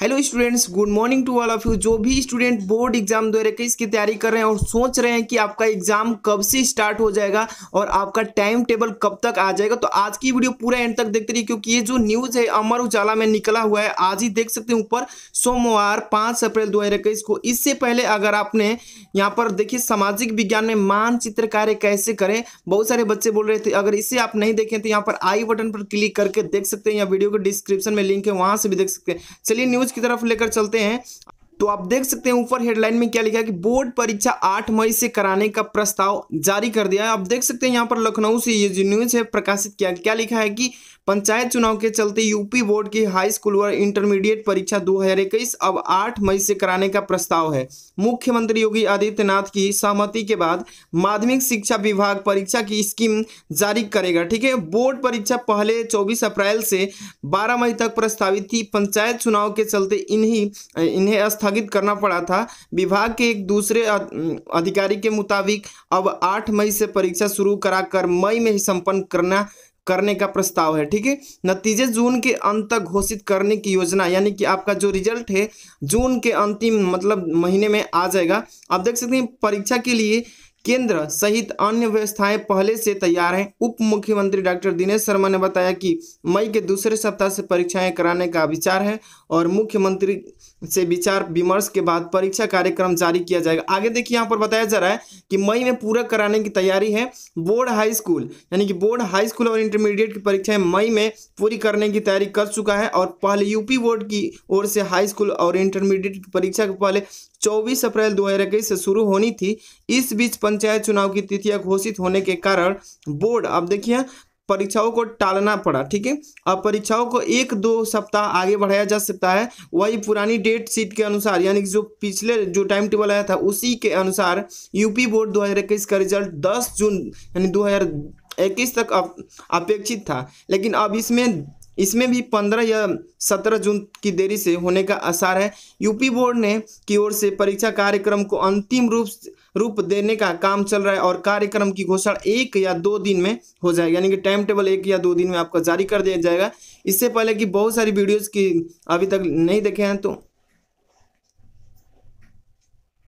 hello students good morning to all of you जो भी student board exam दो इक्कीस की तैयारी कर रहे हैं और सोच रहे हैं कि आपका एग्जाम कब से स्टार्ट हो जाएगा और आपका टाइम टेबल कब तक आ जाएगा तो आज की वीडियो पूरा एंड तक देखते रहिए क्योंकि ये जो न्यूज़ है अमर उजाला में निकला हुआ है आज ही देख सकते हैं ऊपर सोमवार पाँच अप्रैल दो को इससे पहले अगर आपने यहाँ पर देखिए सामाजिक विज्ञान में मानचित्र कार्य कैसे करें बहुत सारे बच्चे बोल रहे थे अगर इसे आप नहीं देखें तो यहाँ पर आई बटन पर क्लिक करके देख सकते हैं या वीडियो के डिस्क्रिप्शन में लिंक है वहाँ से भी देख सकते हैं चलिए न्यूज न्यूज की तरफ लेकर चलते हैं तो आप देख सकते हैं ऊपर हेडलाइन में क्या लिखा है कि बोर्ड परीक्षा 8 मई से कराने का प्रस्ताव जारी कर दिया है आप देख सकते हैं यहाँ पर लखनऊ से ये जो न्यूज़ है प्रकाशित किया क्या लिखा है कि पंचायत चुनाव के चलते यूपी बोर्ड की हाई स्कूल व इंटरमीडिएट परीक्षा 2021 अब 8 मई से कराने का प्रस्ताव है मुख्यमंत्री योगी आदित्यनाथ की सहमति के बाद माध्यमिक शिक्षा विभाग परीक्षा की स्कीम जारी करेगा ठीक है बोर्ड परीक्षा पहले 24 अप्रैल से 12 मई तक प्रस्तावित थी पंचायत चुनाव के चलते इन्हीं इन्हें स्थगित करना पड़ा था विभाग के एक दूसरे अधिकारी के मुताबिक अब आठ मई से परीक्षा शुरू कराकर मई में ही संपन्न करना करने का प्रस्ताव है ठीक है नतीजे जून के अंत तक घोषित करने की योजना यानी कि आपका जो रिजल्ट है जून के अंतिम मतलब महीने में आ जाएगा आप देख सकते हैं परीक्षा के लिए केंद्र सहित अन्य व्यवस्थाएं पहले से तैयार हैं उप मुख्यमंत्री डॉक्टर दिनेश शर्मा ने बताया कि मई के दूसरे सप्ताह से परीक्षाएं कराने का विचार है और मुख्यमंत्री से विचार विमर्श के बाद परीक्षा कार्यक्रम जारी किया जाएगा आगे देखिए यहाँ पर बताया जा रहा है कि मई में पूरा कराने की तैयारी है बोर्ड हाई स्कूल यानी कि बोर्ड हाई स्कूल और इंटरमीडिएट की परीक्षाएं मई में पूरी करने की तैयारी कर चुका है और पहले यूपी बोर्ड की ओर से हाई स्कूल और इंटरमीडिएट की परीक्षा के पहले चौबीस अप्रैल दो से शुरू होनी थी इस बीच पंचायत चुनाव की तिथियां घोषित होने के कारण बोर्ड अब देखिए परीक्षाओं को टालना पड़ा ठीक है अब परीक्षाओं को एक दो सप्ताह आगे बढ़ाया जा सकता है वही पुरानी डेट शीट के अनुसार यानी कि जो पिछले जो टाइम टेबल आया था उसी के अनुसार यूपी बोर्ड दो का रिजल्ट 10 जून यानी 2021 तक अपेक्षित था लेकिन अब इसमें इसमें भी 15 या 17 जून की देरी से होने का आसार है यूपी बोर्ड ने की ओर से परीक्षा कार्यक्रम को अंतिम रूप रूप देने का काम चल रहा है और कार्यक्रम की घोषणा एक या दो दिन में हो जाएगी यानी कि टाइम टेबल एक या दो दिन में आपका जारी कर दिया जाएगा इससे पहले कि बहुत सारी वीडियोज़ की अभी तक नहीं देखे हैं तो